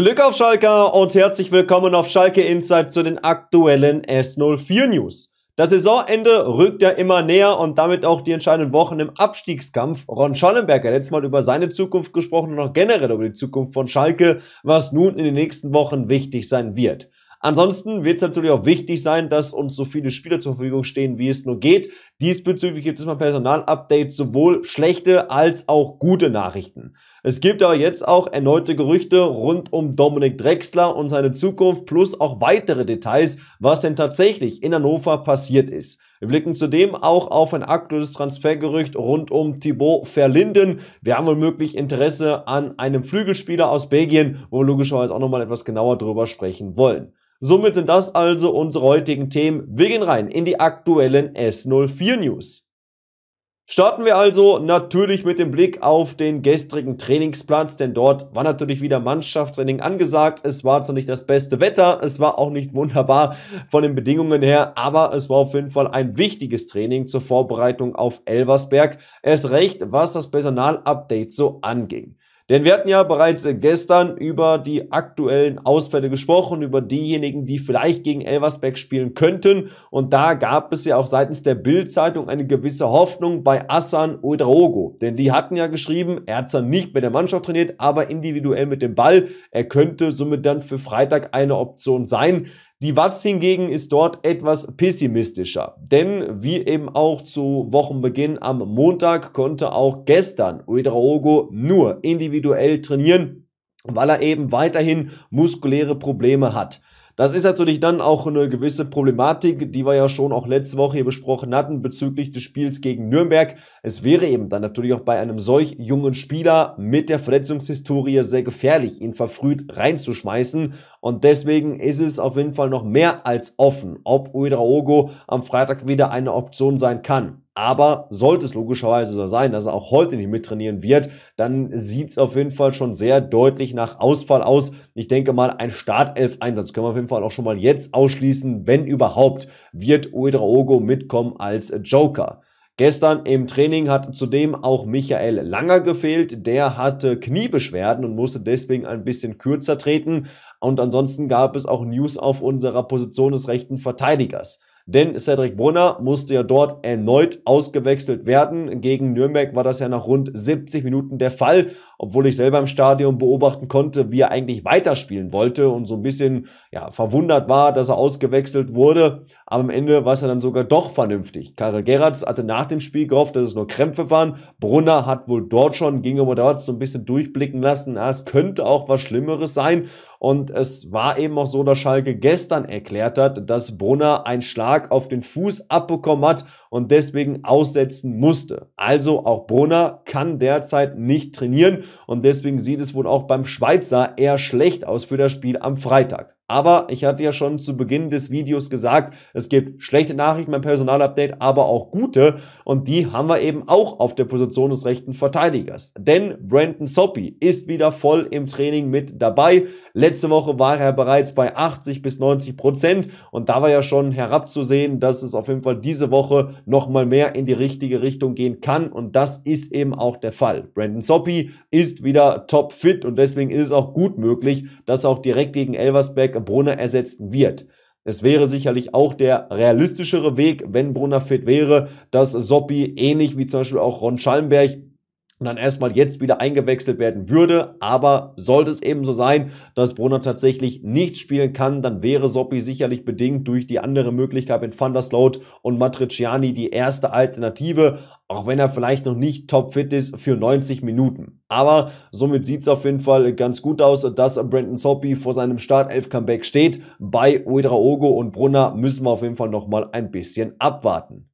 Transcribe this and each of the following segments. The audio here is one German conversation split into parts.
Glück auf Schalke und herzlich willkommen auf Schalke Insight zu den aktuellen S04 News. Das Saisonende rückt ja immer näher und damit auch die entscheidenden Wochen im Abstiegskampf. Ron Schallenberg hat letztes Mal über seine Zukunft gesprochen und auch generell über die Zukunft von Schalke, was nun in den nächsten Wochen wichtig sein wird. Ansonsten wird es natürlich auch wichtig sein, dass uns so viele Spieler zur Verfügung stehen, wie es nur geht. Diesbezüglich gibt es mal Personalupdates, sowohl schlechte als auch gute Nachrichten. Es gibt aber jetzt auch erneute Gerüchte rund um Dominik Drexler und seine Zukunft plus auch weitere Details, was denn tatsächlich in Hannover passiert ist. Wir blicken zudem auch auf ein aktuelles Transfergerücht rund um Thibaut Verlinden. Wir haben womöglich Interesse an einem Flügelspieler aus Belgien, wo wir logischerweise auch nochmal etwas genauer drüber sprechen wollen. Somit sind das also unsere heutigen Themen. Wir gehen rein in die aktuellen S04 News. Starten wir also natürlich mit dem Blick auf den gestrigen Trainingsplatz, denn dort war natürlich wieder Mannschaftstraining angesagt. Es war zwar nicht das beste Wetter, es war auch nicht wunderbar von den Bedingungen her, aber es war auf jeden Fall ein wichtiges Training zur Vorbereitung auf Elversberg. Erst recht, was das Personalupdate so anging. Denn wir hatten ja bereits äh, gestern über die aktuellen Ausfälle gesprochen, über diejenigen, die vielleicht gegen Elversberg spielen könnten. Und da gab es ja auch seitens der Bild-Zeitung eine gewisse Hoffnung bei Assan Oedraogo. Denn die hatten ja geschrieben, er hat zwar nicht mit der Mannschaft trainiert, aber individuell mit dem Ball. Er könnte somit dann für Freitag eine Option sein. Die Watz hingegen ist dort etwas pessimistischer, denn wie eben auch zu Wochenbeginn am Montag konnte auch gestern Uedraogo nur individuell trainieren, weil er eben weiterhin muskuläre Probleme hat. Das ist natürlich dann auch eine gewisse Problematik, die wir ja schon auch letzte Woche hier besprochen hatten bezüglich des Spiels gegen Nürnberg. Es wäre eben dann natürlich auch bei einem solch jungen Spieler mit der Verletzungshistorie sehr gefährlich, ihn verfrüht reinzuschmeißen, und deswegen ist es auf jeden Fall noch mehr als offen, ob Uedraogo am Freitag wieder eine Option sein kann. Aber sollte es logischerweise so sein, dass er auch heute nicht mittrainieren wird, dann sieht es auf jeden Fall schon sehr deutlich nach Ausfall aus. Ich denke mal, ein Startelf-Einsatz können wir auf jeden Fall auch schon mal jetzt ausschließen. Wenn überhaupt, wird Uedraogo mitkommen als Joker. Gestern im Training hat zudem auch Michael Langer gefehlt. Der hatte Kniebeschwerden und musste deswegen ein bisschen kürzer treten. Und ansonsten gab es auch News auf unserer Position des rechten Verteidigers. Denn Cedric Brunner musste ja dort erneut ausgewechselt werden. Gegen Nürnberg war das ja nach rund 70 Minuten der Fall obwohl ich selber im Stadion beobachten konnte, wie er eigentlich weiterspielen wollte und so ein bisschen ja, verwundert war, dass er ausgewechselt wurde. Aber am Ende war es dann sogar doch vernünftig. Karel Gerrards hatte nach dem Spiel gehofft, dass es nur Krämpfe waren. Brunner hat wohl dort schon gegen dort so ein bisschen durchblicken lassen, ah, es könnte auch was Schlimmeres sein. Und es war eben auch so, dass Schalke gestern erklärt hat, dass Brunner einen Schlag auf den Fuß abbekommen hat und deswegen aussetzen musste. Also auch Brunner kann derzeit nicht trainieren und deswegen sieht es wohl auch beim Schweizer eher schlecht aus für das Spiel am Freitag. Aber ich hatte ja schon zu Beginn des Videos gesagt, es gibt schlechte Nachrichten beim Personalupdate, aber auch gute. Und die haben wir eben auch auf der Position des rechten Verteidigers. Denn Brandon Soppy ist wieder voll im Training mit dabei. Letzte Woche war er bereits bei 80 bis 90 Prozent. Und da war ja schon herabzusehen, dass es auf jeden Fall diese Woche nochmal mehr in die richtige Richtung gehen kann. Und das ist eben auch der Fall. Brandon Soppy ist wieder top fit und deswegen ist es auch gut möglich, dass er auch direkt gegen Elversberg Brunner ersetzt wird. Es wäre sicherlich auch der realistischere Weg, wenn Brunner fit wäre, dass Soppi ähnlich wie zum Beispiel auch Ron Schallenberg und dann erstmal jetzt wieder eingewechselt werden würde. Aber sollte es eben so sein, dass Brunner tatsächlich nicht spielen kann, dann wäre Soppi sicherlich bedingt durch die andere Möglichkeit mit Van der und Matriciani die erste Alternative, auch wenn er vielleicht noch nicht topfit ist für 90 Minuten. Aber somit sieht es auf jeden Fall ganz gut aus, dass Brandon Soppi vor seinem Startelf-Comeback steht. Bei Uedraogo und Brunner müssen wir auf jeden Fall nochmal ein bisschen abwarten.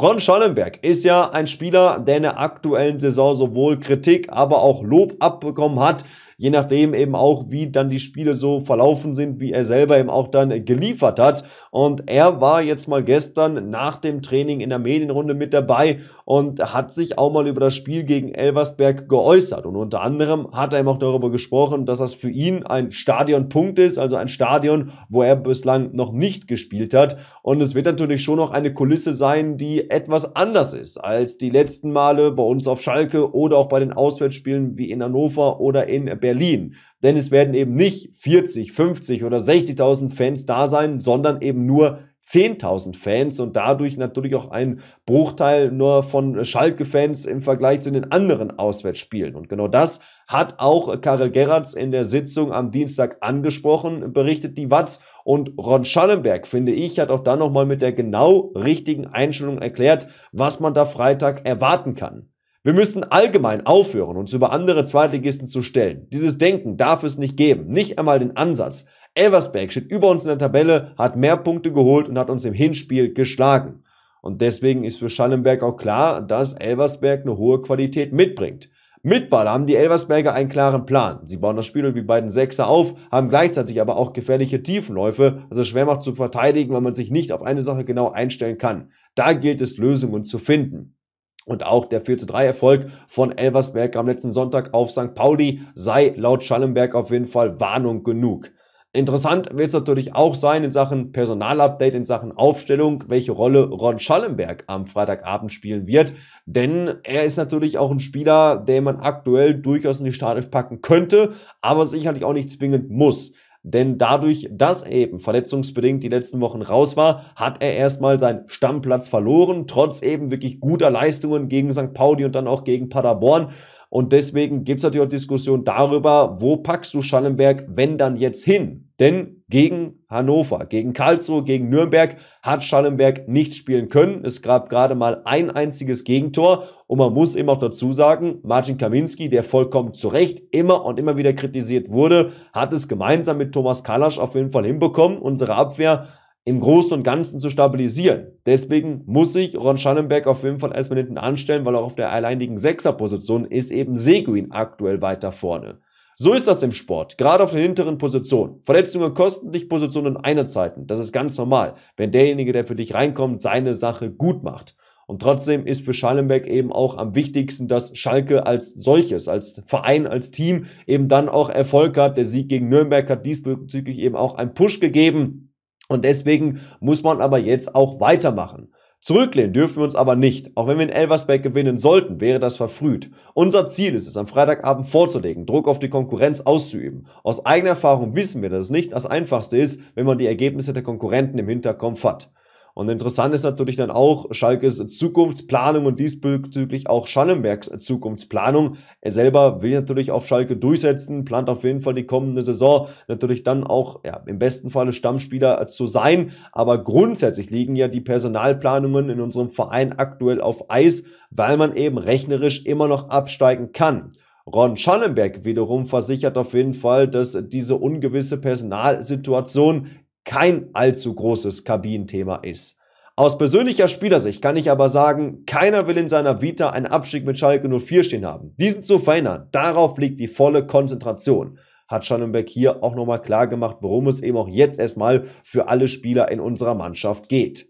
Ron Schallenberg ist ja ein Spieler, der in der aktuellen Saison sowohl Kritik, aber auch Lob abbekommen hat. Je nachdem eben auch, wie dann die Spiele so verlaufen sind, wie er selber eben auch dann geliefert hat. Und er war jetzt mal gestern nach dem Training in der Medienrunde mit dabei und hat sich auch mal über das Spiel gegen Elversberg geäußert. Und unter anderem hat er ihm auch darüber gesprochen, dass das für ihn ein Stadionpunkt ist, also ein Stadion, wo er bislang noch nicht gespielt hat. Und es wird natürlich schon noch eine Kulisse sein, die etwas anders ist als die letzten Male bei uns auf Schalke oder auch bei den Auswärtsspielen wie in Hannover oder in Berlin. Denn es werden eben nicht 40, 50 oder 60.000 Fans da sein, sondern eben nur 10.000 Fans und dadurch natürlich auch ein Bruchteil nur von Schalke-Fans im Vergleich zu den anderen Auswärtsspielen. Und genau das hat auch Karel Gerrards in der Sitzung am Dienstag angesprochen, berichtet die Watz. Und Ron Schallenberg, finde ich, hat auch dann nochmal mit der genau richtigen Einstellung erklärt, was man da Freitag erwarten kann. Wir müssen allgemein aufhören, uns über andere Zweitligisten zu stellen. Dieses Denken darf es nicht geben, nicht einmal den Ansatz. Elversberg steht über uns in der Tabelle, hat mehr Punkte geholt und hat uns im Hinspiel geschlagen. Und deswegen ist für Schallenberg auch klar, dass Elversberg eine hohe Qualität mitbringt. Mit Ball haben die Elversberger einen klaren Plan. Sie bauen das Spiel über die beiden Sechser auf, haben gleichzeitig aber auch gefährliche Tiefenläufe, also schwer macht zu verteidigen, weil man sich nicht auf eine Sache genau einstellen kann. Da gilt es, Lösungen zu finden. Und auch der 4 3 Erfolg von Elversberg am letzten Sonntag auf St. Pauli sei laut Schallenberg auf jeden Fall Warnung genug. Interessant wird es natürlich auch sein in Sachen Personalupdate, in Sachen Aufstellung, welche Rolle Ron Schallenberg am Freitagabend spielen wird. Denn er ist natürlich auch ein Spieler, den man aktuell durchaus in die Startelf packen könnte, aber sicherlich auch nicht zwingend muss. Denn dadurch, dass er eben verletzungsbedingt die letzten Wochen raus war, hat er erstmal seinen Stammplatz verloren, trotz eben wirklich guter Leistungen gegen St. Pauli und dann auch gegen Paderborn. Und deswegen gibt es natürlich auch Diskussionen darüber, wo packst du Schallenberg, wenn dann jetzt hin? Denn gegen Hannover, gegen Karlsruhe, gegen Nürnberg hat Schallenberg nicht spielen können. Es gab gerade mal ein einziges Gegentor. Und man muss eben auch dazu sagen, Marcin Kaminski, der vollkommen zu Recht immer und immer wieder kritisiert wurde, hat es gemeinsam mit Thomas Kalasch auf jeden Fall hinbekommen. Unsere Abwehr im Großen und Ganzen zu stabilisieren. Deswegen muss sich Ron Schallenberg auf jeden Fall erstmal hinten anstellen, weil auch auf der alleinigen Sechserposition ist eben Seguin aktuell weiter vorne. So ist das im Sport, gerade auf den hinteren Positionen. Verletzungen kosten dich Positionen in einer Zeit. Das ist ganz normal, wenn derjenige, der für dich reinkommt, seine Sache gut macht. Und trotzdem ist für Schallenberg eben auch am wichtigsten, dass Schalke als solches, als Verein, als Team eben dann auch Erfolg hat. Der Sieg gegen Nürnberg hat diesbezüglich eben auch einen Push gegeben. Und deswegen muss man aber jetzt auch weitermachen. Zurücklehnen dürfen wir uns aber nicht. Auch wenn wir in Elversberg gewinnen sollten, wäre das verfrüht. Unser Ziel ist es, am Freitagabend vorzulegen, Druck auf die Konkurrenz auszuüben. Aus eigener Erfahrung wissen wir, dass es nicht das Einfachste ist, wenn man die Ergebnisse der Konkurrenten im Hinterkopf hat. Und interessant ist natürlich dann auch Schalkes Zukunftsplanung und diesbezüglich auch Schallenbergs Zukunftsplanung. Er selber will natürlich auf Schalke durchsetzen, plant auf jeden Fall die kommende Saison natürlich dann auch ja, im besten Falle Stammspieler zu sein. Aber grundsätzlich liegen ja die Personalplanungen in unserem Verein aktuell auf Eis, weil man eben rechnerisch immer noch absteigen kann. Ron Schallenberg wiederum versichert auf jeden Fall, dass diese ungewisse Personalsituation kein allzu großes Kabinenthema ist. Aus persönlicher Spielersicht kann ich aber sagen, keiner will in seiner Vita einen Abstieg mit Schalke 04 stehen haben. Diesen zu verhindern, darauf liegt die volle Konzentration. Hat Schallenberg hier auch nochmal klar gemacht, worum es eben auch jetzt erstmal für alle Spieler in unserer Mannschaft geht.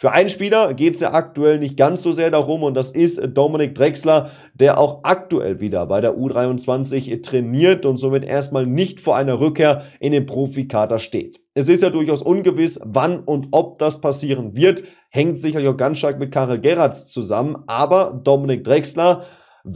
Für einen Spieler geht es ja aktuell nicht ganz so sehr darum und das ist Dominik Drexler, der auch aktuell wieder bei der U23 trainiert und somit erstmal nicht vor einer Rückkehr in den Profikader steht. Es ist ja durchaus ungewiss, wann und ob das passieren wird, hängt sicherlich auch ganz stark mit Karel Gerrards zusammen, aber Dominik Drexler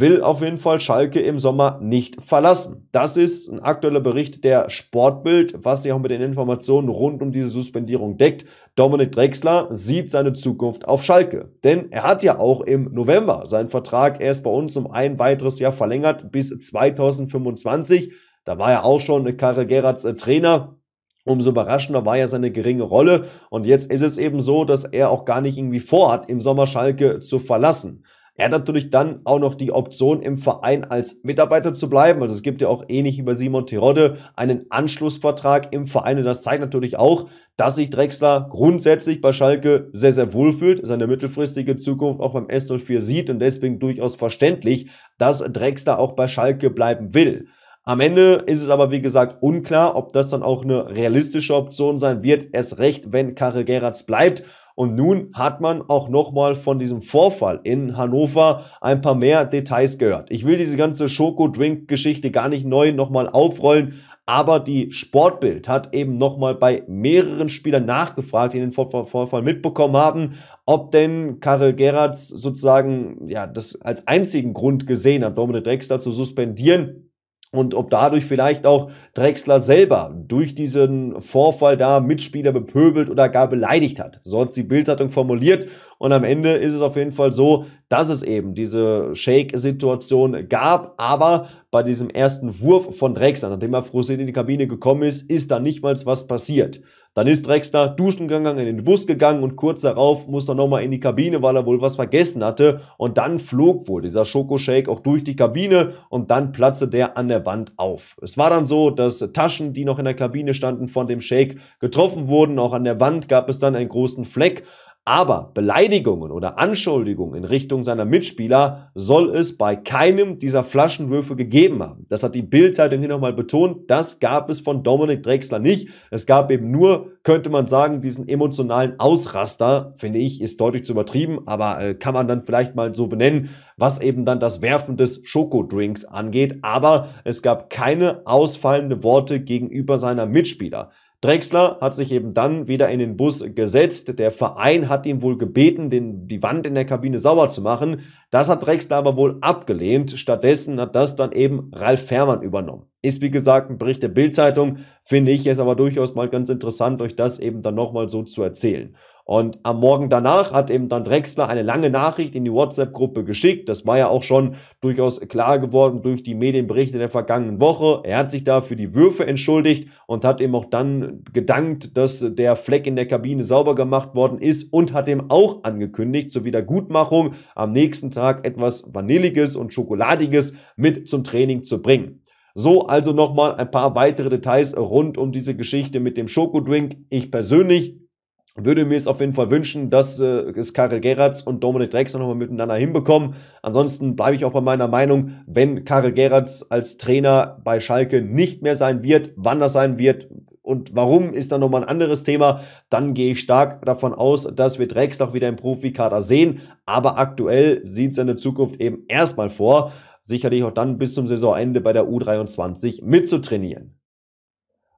will auf jeden Fall Schalke im Sommer nicht verlassen. Das ist ein aktueller Bericht der Sportbild, was sich auch mit den Informationen rund um diese Suspendierung deckt. Dominik Drexler sieht seine Zukunft auf Schalke. Denn er hat ja auch im November seinen Vertrag erst bei uns um ein weiteres Jahr verlängert bis 2025. Da war er auch schon Karel Gerards äh, Trainer. Umso überraschender war ja seine geringe Rolle. Und jetzt ist es eben so, dass er auch gar nicht irgendwie vorhat, im Sommer Schalke zu verlassen. Er hat natürlich dann auch noch die Option, im Verein als Mitarbeiter zu bleiben. Also es gibt ja auch ähnlich wie bei Simon Terodde einen Anschlussvertrag im Verein. Und das zeigt natürlich auch, dass sich Drexler grundsätzlich bei Schalke sehr, sehr wohl fühlt, seine mittelfristige Zukunft auch beim S04 sieht und deswegen durchaus verständlich, dass Drexler auch bei Schalke bleiben will. Am Ende ist es aber, wie gesagt, unklar, ob das dann auch eine realistische Option sein wird, erst recht, wenn Karre Gerrards bleibt. Und nun hat man auch nochmal von diesem Vorfall in Hannover ein paar mehr Details gehört. Ich will diese ganze Schoko-Drink-Geschichte gar nicht neu nochmal aufrollen, aber die Sportbild hat eben nochmal bei mehreren Spielern nachgefragt, die den Vorfall mitbekommen haben, ob denn Karel Gerards sozusagen ja, das als einzigen Grund gesehen hat, Dominik Drexler zu suspendieren und ob dadurch vielleicht auch Drexler selber durch diesen Vorfall da Mitspieler bepöbelt oder gar beleidigt hat. So hat die Bildzeitung formuliert und am Ende ist es auf jeden Fall so, dass es eben diese Shake-Situation gab, aber bei diesem ersten Wurf von Drexler, nachdem er frustriert in die Kabine gekommen ist, ist da nicht mal was passiert. Dann ist Drexler duschen gegangen, in den Bus gegangen und kurz darauf musste er nochmal in die Kabine, weil er wohl was vergessen hatte. Und dann flog wohl dieser Schokoshake auch durch die Kabine und dann platzte der an der Wand auf. Es war dann so, dass Taschen, die noch in der Kabine standen, von dem Shake getroffen wurden. Auch an der Wand gab es dann einen großen Fleck. Aber Beleidigungen oder Anschuldigungen in Richtung seiner Mitspieler soll es bei keinem dieser Flaschenwürfe gegeben haben. Das hat die Bild-Zeitung hier nochmal betont. Das gab es von Dominik Drexler nicht. Es gab eben nur, könnte man sagen, diesen emotionalen Ausraster, finde ich, ist deutlich zu übertrieben, aber äh, kann man dann vielleicht mal so benennen, was eben dann das Werfen des Schokodrinks angeht. Aber es gab keine ausfallenden Worte gegenüber seiner Mitspieler. Drexler hat sich eben dann wieder in den Bus gesetzt. Der Verein hat ihm wohl gebeten, den, die Wand in der Kabine sauber zu machen. Das hat Drexler aber wohl abgelehnt. Stattdessen hat das dann eben Ralf Fährmann übernommen. Ist wie gesagt ein Bericht der Bildzeitung, finde ich es aber durchaus mal ganz interessant, euch das eben dann nochmal so zu erzählen. Und am Morgen danach hat eben dann Drexler eine lange Nachricht in die WhatsApp-Gruppe geschickt. Das war ja auch schon durchaus klar geworden durch die Medienberichte der vergangenen Woche. Er hat sich da für die Würfe entschuldigt und hat eben auch dann gedankt, dass der Fleck in der Kabine sauber gemacht worden ist und hat eben auch angekündigt zur Wiedergutmachung am nächsten Tag etwas Vanilliges und Schokoladiges mit zum Training zu bringen. So also nochmal ein paar weitere Details rund um diese Geschichte mit dem Schokodrink. Ich persönlich würde mir es auf jeden Fall wünschen, dass äh, es Karel Gerards und Dominik Drexler nochmal miteinander hinbekommen. Ansonsten bleibe ich auch bei meiner Meinung, wenn Karel Gerards als Trainer bei Schalke nicht mehr sein wird, wann das sein wird und warum ist dann nochmal ein anderes Thema, dann gehe ich stark davon aus, dass wir Drexler wieder im Profikader sehen. Aber aktuell sieht seine Zukunft eben erstmal vor, sicherlich auch dann bis zum Saisonende bei der U23 mitzutrainieren.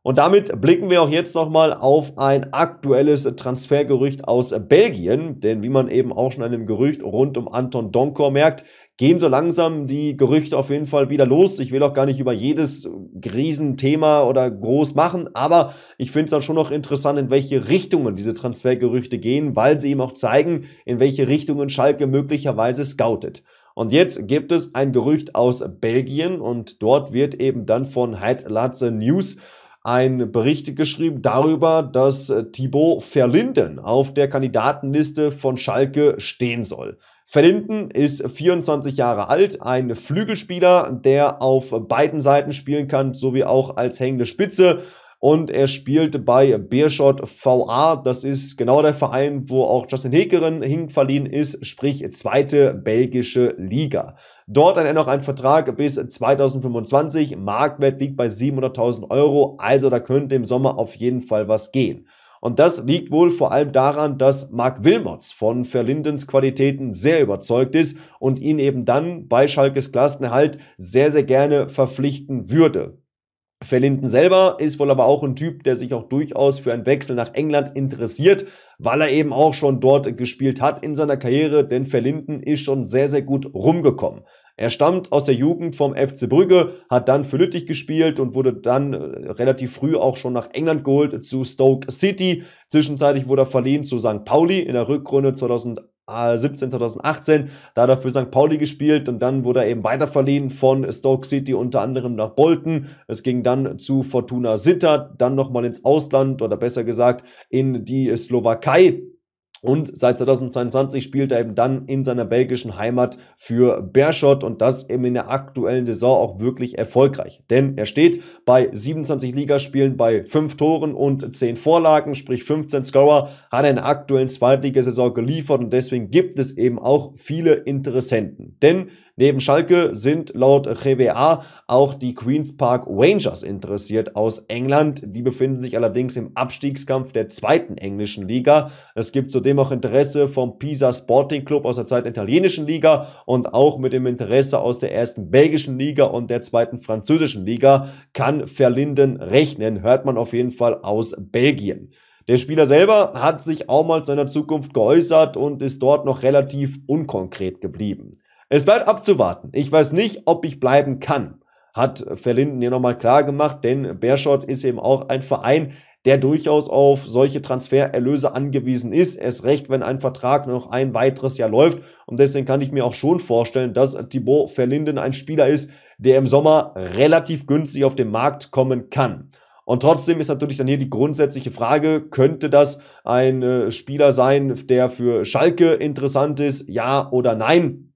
Und damit blicken wir auch jetzt nochmal auf ein aktuelles Transfergerücht aus Belgien. Denn wie man eben auch schon an dem Gerücht rund um Anton Donkor merkt, gehen so langsam die Gerüchte auf jeden Fall wieder los. Ich will auch gar nicht über jedes Riesenthema oder groß machen, aber ich finde es dann schon noch interessant, in welche Richtungen diese Transfergerüchte gehen, weil sie eben auch zeigen, in welche Richtungen Schalke möglicherweise scoutet. Und jetzt gibt es ein Gerücht aus Belgien und dort wird eben dann von Heidlatze News einen Bericht geschrieben darüber, dass äh, Thibaut Verlinden auf der Kandidatenliste von Schalke stehen soll. Verlinden ist 24 Jahre alt, ein Flügelspieler, der auf beiden Seiten spielen kann, sowie auch als hängende Spitze und er spielt bei Beerschot VA. Das ist genau der Verein, wo auch Justin Hekeren hinverliehen ist, sprich zweite belgische Liga. Dort ein noch ein Vertrag bis 2025. Marktwert liegt bei 700.000 Euro, also da könnte im Sommer auf jeden Fall was gehen. Und das liegt wohl vor allem daran, dass Mark Wilmots von Verlindens Qualitäten sehr überzeugt ist und ihn eben dann bei Schalkes Klassenhalt sehr, sehr gerne verpflichten würde. Verlinden selber ist wohl aber auch ein Typ, der sich auch durchaus für einen Wechsel nach England interessiert, weil er eben auch schon dort gespielt hat in seiner Karriere, denn Verlinden ist schon sehr, sehr gut rumgekommen. Er stammt aus der Jugend vom FC Brügge, hat dann für Lüttich gespielt und wurde dann äh, relativ früh auch schon nach England geholt zu Stoke City. Zwischenzeitlich wurde er verliehen zu St. Pauli in der Rückrunde 2000 2017, 2018. Da hat er für St. Pauli gespielt und dann wurde er eben weiterverliehen von Stoke City unter anderem nach Bolton. Es ging dann zu Fortuna Sittard, dann nochmal ins Ausland oder besser gesagt in die Slowakei. Und seit 2022 spielt er eben dann in seiner belgischen Heimat für Beerschot und das eben in der aktuellen Saison auch wirklich erfolgreich. Denn er steht bei 27 Ligaspielen bei 5 Toren und 10 Vorlagen, sprich 15 Scorer, hat er in der aktuellen Zweitligasaison geliefert und deswegen gibt es eben auch viele Interessenten. Denn Neben Schalke sind laut GWA auch die Queen's Park Rangers interessiert aus England. Die befinden sich allerdings im Abstiegskampf der zweiten englischen Liga. Es gibt zudem auch Interesse vom Pisa Sporting Club aus der zweiten italienischen Liga und auch mit dem Interesse aus der ersten belgischen Liga und der zweiten französischen Liga kann Verlinden rechnen, hört man auf jeden Fall aus Belgien. Der Spieler selber hat sich auch mal zu seiner Zukunft geäußert und ist dort noch relativ unkonkret geblieben. Es bleibt abzuwarten. Ich weiß nicht, ob ich bleiben kann, hat Verlinden hier nochmal klar gemacht, denn Beerschott ist eben auch ein Verein, der durchaus auf solche Transfererlöse angewiesen ist. Erst recht, wenn ein Vertrag nur noch ein weiteres Jahr läuft. Und deswegen kann ich mir auch schon vorstellen, dass Thibaut Verlinden ein Spieler ist, der im Sommer relativ günstig auf den Markt kommen kann. Und trotzdem ist natürlich dann hier die grundsätzliche Frage, könnte das ein äh, Spieler sein, der für Schalke interessant ist, ja oder nein?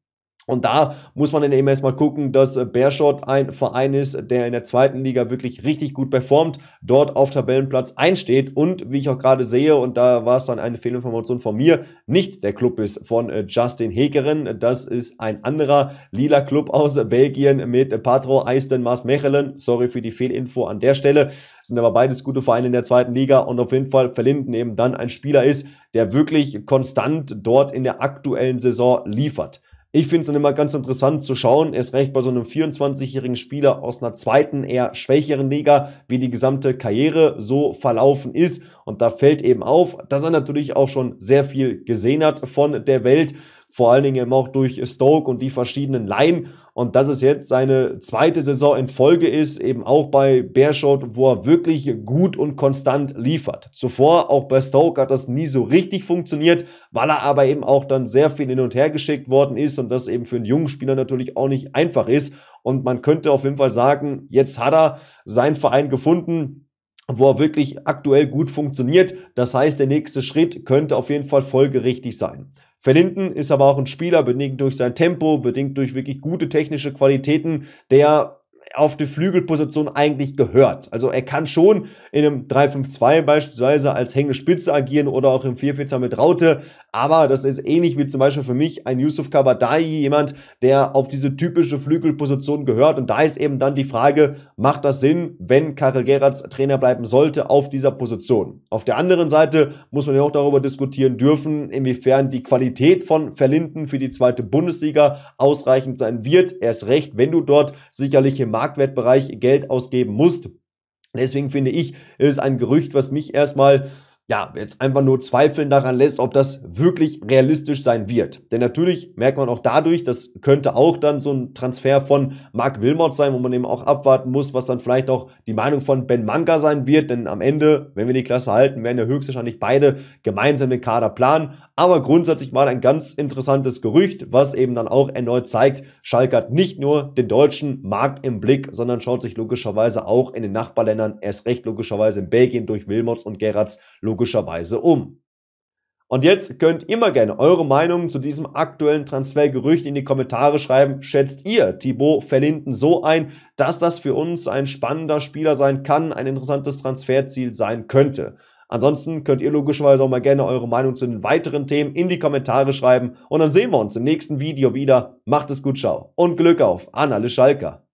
Und da muss man dann eben erstmal gucken, dass äh, Bearshot ein Verein ist, der in der zweiten Liga wirklich richtig gut performt, dort auf Tabellenplatz einsteht und wie ich auch gerade sehe, und da war es dann eine Fehlinformation von mir, nicht der Club ist von äh, Justin Hegeren. Das ist ein anderer lila Club aus Belgien mit Patro Eisten Maas Mechelen. Sorry für die Fehlinfo an der Stelle. Sind aber beides gute Vereine in der zweiten Liga und auf jeden Fall Verlinden eben dann ein Spieler ist, der wirklich konstant dort in der aktuellen Saison liefert. Ich finde es dann immer ganz interessant zu schauen, erst recht bei so einem 24-jährigen Spieler aus einer zweiten, eher schwächeren Liga, wie die gesamte Karriere so verlaufen ist und da fällt eben auf, dass er natürlich auch schon sehr viel gesehen hat von der Welt. Vor allen Dingen eben auch durch Stoke und die verschiedenen Laien. Und dass es jetzt seine zweite Saison in Folge ist, eben auch bei Beerschot, wo er wirklich gut und konstant liefert. Zuvor, auch bei Stoke, hat das nie so richtig funktioniert, weil er aber eben auch dann sehr viel hin und her geschickt worden ist und das eben für einen jungen Spieler natürlich auch nicht einfach ist. Und man könnte auf jeden Fall sagen, jetzt hat er seinen Verein gefunden wo er wirklich aktuell gut funktioniert. Das heißt, der nächste Schritt könnte auf jeden Fall folgerichtig sein. Verlinden ist aber auch ein Spieler, bedingt durch sein Tempo, bedingt durch wirklich gute technische Qualitäten, der auf die Flügelposition eigentlich gehört. Also er kann schon in einem 3-5-2 beispielsweise als hängende Spitze agieren oder auch im 4-4-2 mit Raute, aber das ist ähnlich wie zum Beispiel für mich ein Yusuf Kabadai, jemand, der auf diese typische Flügelposition gehört. Und da ist eben dann die Frage, macht das Sinn, wenn Karel Gerrards Trainer bleiben sollte, auf dieser Position? Auf der anderen Seite muss man ja auch darüber diskutieren dürfen, inwiefern die Qualität von Verlinden für die zweite Bundesliga ausreichend sein wird. Erst recht, wenn du dort sicherlich im Marktwertbereich Geld ausgeben musst. Deswegen finde ich, ist ein Gerücht, was mich erstmal ja, jetzt einfach nur zweifeln daran lässt, ob das wirklich realistisch sein wird. Denn natürlich merkt man auch dadurch, das könnte auch dann so ein Transfer von Mark Wilmot sein, wo man eben auch abwarten muss, was dann vielleicht auch die Meinung von Ben Manka sein wird. Denn am Ende, wenn wir die Klasse halten, werden ja höchstwahrscheinlich beide gemeinsam den Kader planen. Aber grundsätzlich mal ein ganz interessantes Gerücht, was eben dann auch erneut zeigt, Schalke hat nicht nur den deutschen Markt im Blick, sondern schaut sich logischerweise auch in den Nachbarländern, erst recht logischerweise in Belgien durch Wilmots und Gerrards logischerweise um. Und jetzt könnt ihr immer gerne eure Meinung zu diesem aktuellen Transfergerücht in die Kommentare schreiben. Schätzt ihr Thibaut Verlinden so ein, dass das für uns ein spannender Spieler sein kann, ein interessantes Transferziel sein könnte? Ansonsten könnt ihr logischerweise auch mal gerne eure Meinung zu den weiteren Themen in die Kommentare schreiben. Und dann sehen wir uns im nächsten Video wieder. Macht es gut, ciao und Glück auf an alle Schalker.